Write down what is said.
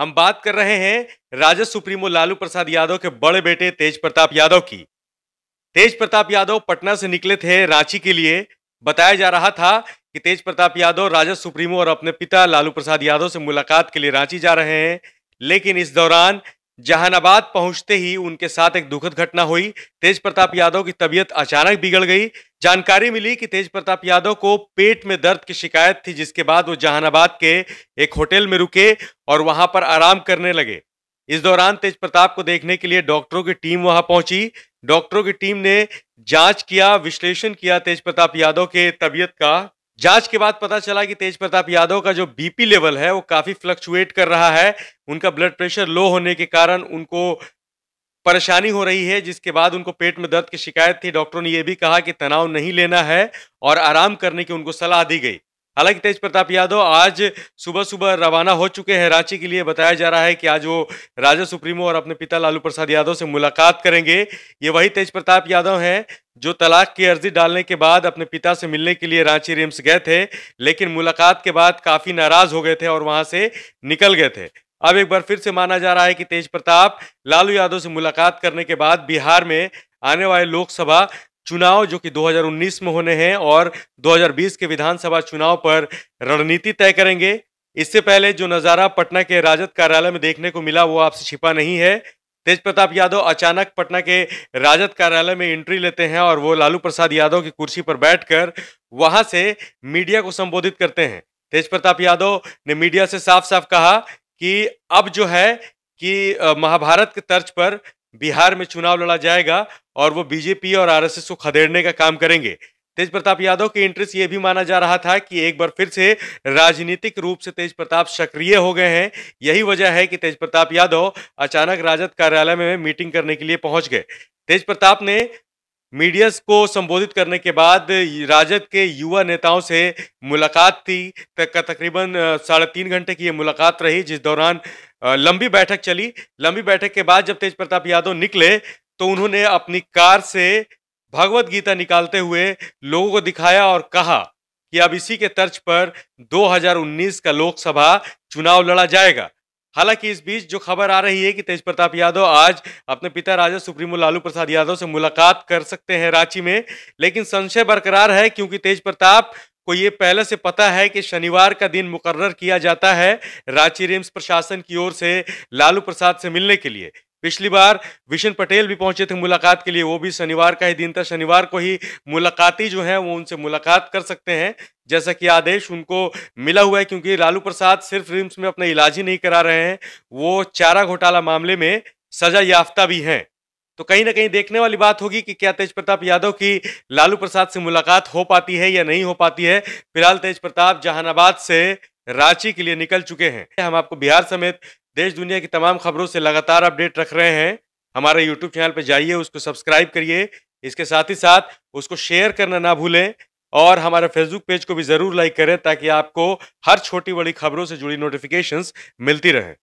हम बात कर रहे हैं राजद सुप्रीमो लालू प्रसाद यादव के बड़े बेटे तेज प्रताप यादव की तेज प्रताप यादव पटना से निकले थे रांची के लिए बताया जा रहा था कि तेज प्रताप यादव राजद सुप्रीमो और अपने पिता लालू प्रसाद यादव से मुलाकात के लिए रांची जा रहे हैं लेकिन इस दौरान जहानाबाद पहुंचते ही उनके साथ एक दुखद घटना हुई तेज प्रताप यादव की तबीयत अचानक बिगड़ गई जानकारी मिली कि तेज प्रताप यादव को पेट में दर्द की शिकायत थी जिसके बाद वो जहानाबाद के एक होटल में रुके और वहां पर आराम करने लगे इस दौरान तेज प्रताप को देखने के लिए डॉक्टरों की टीम वहां पहुंची डॉक्टरों की टीम ने जांच किया विश्लेषण किया तेज प्रताप यादव के तबीयत का जांच के बाद पता चला कि तेज प्रताप यादव का जो बीपी लेवल है वो काफी फ्लक्चुएट कर रहा है उनका ब्लड प्रेशर लो होने के कारण उनको परेशानी हो रही है जिसके बाद उनको पेट में दर्द की शिकायत थी डॉक्टरों ने यह भी कहा कि तनाव नहीं लेना है और आराम करने की उनको सलाह दी गई हालांकि तेज प्रताप यादव आज सुबह सुबह रवाना हो चुके हैं रांची के लिए बताया जा रहा है कि आज वो राजा सुप्रीमो और अपने पिता लालू प्रसाद यादव से मुलाकात करेंगे ये वही तेज प्रताप यादव हैं जो तलाक की अर्जी डालने के बाद अपने पिता से मिलने के लिए रांची रिम्स गए थे लेकिन मुलाकात के बाद काफ़ी नाराज हो गए थे और वहाँ से निकल गए थे अब एक बार फिर से माना जा रहा है कि तेज प्रताप लालू यादव से मुलाकात करने के बाद बिहार में आने वाले लोकसभा चुनाव जो कि 2019 में होने हैं और 2020 के विधानसभा चुनाव पर रणनीति तय करेंगे इससे पहले जो नज़ारा पटना के राजद कार्यालय में देखने को मिला वो आपसे छिपा नहीं है तेज प्रताप यादव अचानक पटना के राजद कार्यालय में एंट्री लेते हैं और वो लालू प्रसाद यादव की कुर्सी पर बैठकर वहां से मीडिया को संबोधित करते हैं तेज प्रताप यादव ने मीडिया से साफ साफ कहा कि अब जो है कि महाभारत के तर्ज पर बिहार में चुनाव लड़ा जाएगा और वो बीजेपी और आरएसएस को खदेड़ने का काम करेंगे तेज प्रताप यादव के इंटरेस्ट ये भी माना जा रहा था कि एक बार फिर से राजनीतिक रूप से तेज प्रताप सक्रिय हो गए हैं यही वजह है कि तेज प्रताप यादव अचानक राजद कार्यालय में मीटिंग करने के लिए पहुंच गए तेज प्रताप ने मीडिया को संबोधित करने के बाद राजद के युवा नेताओं से मुलाकात थी तक तकरीबन साढ़े तीन घंटे की ये मुलाकात रही जिस दौरान लंबी बैठक चली लंबी बैठक के बाद जब तेज प्रताप यादव निकले तो उन्होंने अपनी कार से भगवत गीता निकालते हुए लोगों को दिखाया और कहा कि अब इसी के तर्ज पर 2019 का लोकसभा चुनाव लड़ा जाएगा हालांकि इस बीच जो खबर आ रही है कि तेज प्रताप यादव आज अपने पिता राजा सुप्रीमो लालू प्रसाद यादव से मुलाकात कर सकते हैं रांची में लेकिन संशय बरकरार है क्योंकि तेज प्रताप को ये पहले से पता है कि शनिवार का दिन मुकर्र किया जाता है रांची रिम्स प्रशासन की ओर से लालू प्रसाद से मिलने के लिए पिछली बार विशन पटेल भी पहुंचे थे मुलाकात के लिए वो भी शनिवार का ही दिन था शनिवार को ही मुलाकाती जो हैं वो उनसे मुलाकात कर सकते हैं जैसा कि आदेश उनको मिला हुआ है क्योंकि लालू प्रसाद सिर्फ रिम्स में अपना इलाज ही नहीं करा रहे हैं वो चारा घोटाला मामले में सजा याफ्ता भी हैं तो कहीं ना कहीं देखने वाली बात होगी कि क्या तेज प्रताप यादव की लालू प्रसाद से मुलाकात हो पाती है या नहीं हो पाती है फिलहाल तेज प्रताप जहानाबाद से रांची के लिए निकल चुके हैं हम आपको बिहार समेत देश दुनिया की तमाम खबरों से लगातार अपडेट रख रहे हैं हमारे यूट्यूब चैनल पर जाइए उसको सब्सक्राइब करिए इसके साथ ही साथ उसको शेयर करना ना भूलें और हमारे फेसबुक पेज को भी ज़रूर लाइक करें ताकि आपको हर छोटी बड़ी खबरों से जुड़ी नोटिफिकेशंस मिलती रहें